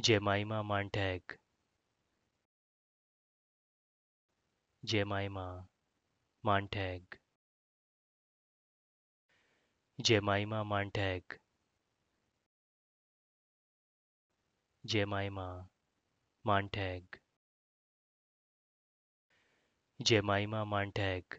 Jemima Montague Jemima Montague Jemima Montague Jemima Montague Jemima Montague